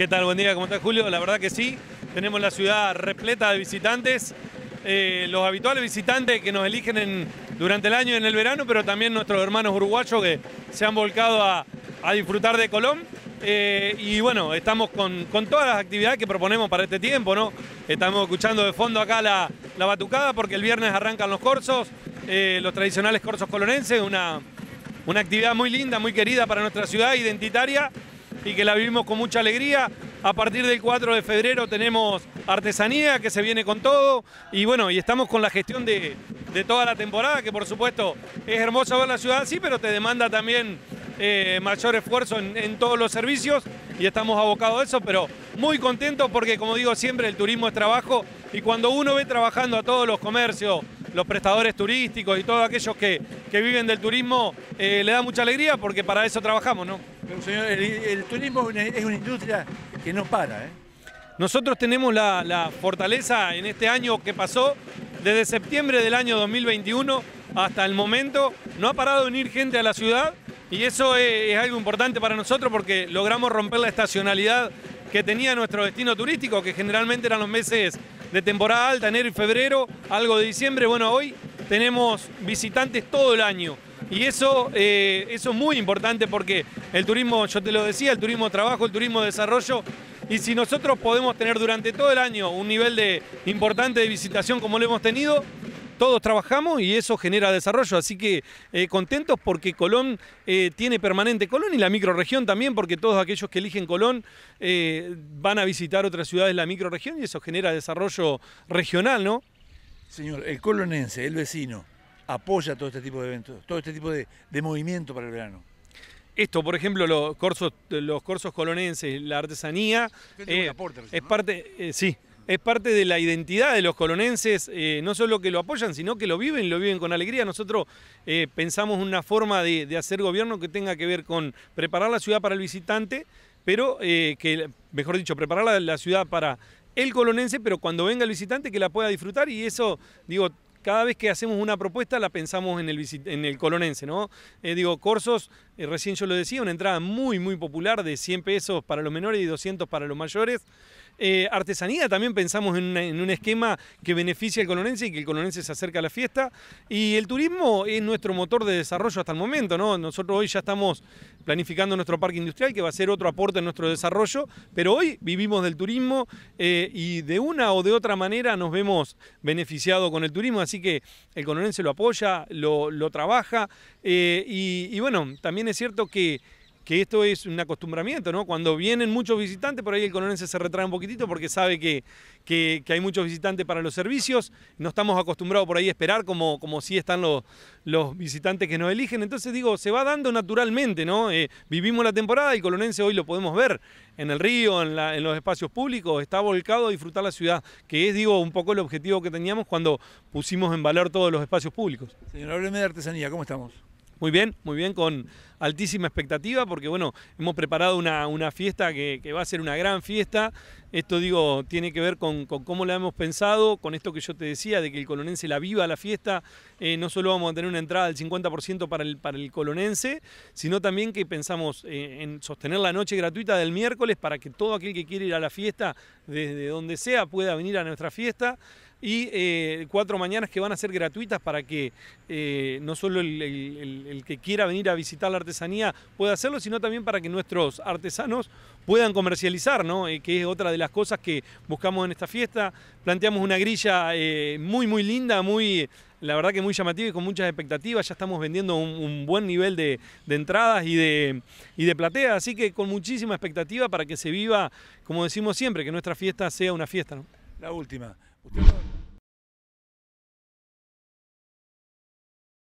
¿Qué tal? Buen día, ¿cómo está Julio? La verdad que sí, tenemos la ciudad repleta de visitantes, eh, los habituales visitantes que nos eligen en, durante el año y en el verano, pero también nuestros hermanos uruguayos que se han volcado a, disfrutar de Colón. Eh, y bueno, estamos con, todas las actividades que proponemos para este tiempo, ¿no? Estamos escuchando de fondo acá la, batucada porque el viernes arrancan los corsos, eh, los tradicionales corsos colonenses, una, una actividad muy linda, muy querida para nuestra ciudad, identitaria y que la vivimos con mucha alegría. A partir del 4 de febrero tenemos artesanía que se viene con todo y bueno, y estamos con la gestión de, toda la temporada, que por supuesto es hermoso ver la ciudad, sí, pero te demanda también eh, mayor esfuerzo en, todos los servicios y estamos abocados a eso, pero muy contentos porque como digo siempre, el turismo es trabajo y cuando uno ve trabajando a todos los comercios, los prestadores turísticos y todos aquellos que, viven del turismo, eh, le da mucha alegría porque para eso trabajamos, ¿no? el, turismo es una industria que no para. ¿eh? Nosotros tenemos la, fortaleza en este año que pasó, desde septiembre del año 2021 hasta el momento, no ha parado de venir gente a la ciudad y eso es algo importante para nosotros porque logramos romper la estacionalidad que tenía nuestro destino turístico, que generalmente eran los meses de temporada alta, enero y febrero, algo de diciembre. Bueno, hoy tenemos visitantes todo el año. Y eh, eso, es muy importante porque el turismo, yo te lo decía, el turismo trabajo, el turismo desarrollo. Y si nosotros podemos tener durante todo el año un nivel de, importante de visitación como lo hemos tenido, todos trabajamos y eso genera desarrollo. Así que eh, contentos porque Colón eh, tiene permanente Colón y la microregión también, porque todos aquellos que eligen Colón van a visitar otras ciudades de la microregión y eso genera desarrollo regional, ¿no? Señor, el colonense, el vecino, apoya todo este tipo de eventos, todo este tipo de, movimiento para el verano. Esto, por ejemplo, los corsos, los corsos colonenses, la artesanía, eh, es parte, eh, sí, es parte de la identidad de los colonenses, eh, no solo que lo apoyan, sino que lo viven, lo viven con alegría. Nosotros pensamos una forma de, hacer gobierno que tenga que ver con preparar la ciudad para el visitante, pero que, mejor dicho, preparar la, la ciudad para el colonense, pero cuando venga el visitante que la pueda disfrutar y eso, digo, cada vez que hacemos una propuesta la pensamos en el, en el colonense, ¿no? Eh, digo, Corsos, eh, recién yo lo decía, una entrada muy, muy popular de 100 pesos para los menores y 200 para los mayores. Eh, artesanía también pensamos en, un esquema que beneficie al colonense y que el colonense se acerque a la fiesta. Y el turismo es nuestro motor de desarrollo hasta el momento, ¿no? Nosotros hoy ya estamos planificando nuestro parque industrial, que va a ser otro aporte en nuestro desarrollo, pero hoy vivimos del turismo eh, y de una o de otra manera nos vemos beneficiados con el turismo, así que el colonense lo apoya, lo, trabaja eh, y bueno, también es cierto que que esto es un acostumbramiento, ¿no? Cuando vienen muchos visitantes, por ahí el colonense se retrae un poquitito porque sabe que, hay muchos visitantes para los servicios, no estamos acostumbrados por ahí a esperar como, como están los, visitantes que nos eligen, entonces digo, se va dando naturalmente, ¿no? Eh, vivimos la temporada y el colonense hoy lo podemos ver en el río, en, los espacios públicos, está volcado a disfrutar la ciudad, que es, digo, un poco el objetivo que teníamos cuando pusimos en valor todos los espacios públicos. Señor, hábleme de artesanía, ¿cómo estamos? Muy bien, muy bien, con altísima expectativa, porque bueno, hemos preparado una, fiesta que, va a ser una gran fiesta. Esto digo, tiene que ver con, cómo la hemos pensado, con esto que yo te decía, de que el colonense la viva la fiesta. Eh, no solo vamos a tener una entrada del 50% para el, para el colonense, sino también que pensamos eh, en sostener la noche gratuita del miércoles para que todo aquel que quiere ir a la fiesta, desde donde sea, pueda venir a nuestra fiesta y eh, cuatro mañanas que van a ser gratuitas para que eh, no solo el, que quiera venir a visitar la artesanía pueda hacerlo, sino también para que nuestros artesanos puedan comercializar, ¿no? Eh, que es otra de las cosas que buscamos en esta fiesta. Planteamos una grilla muy, muy linda, muy la verdad que muy llamativa y con muchas expectativas. Ya estamos vendiendo un, buen nivel de, entradas y de, y de platea, así que con muchísima expectativa para que se viva, como decimos siempre, que nuestra fiesta sea una fiesta. La última.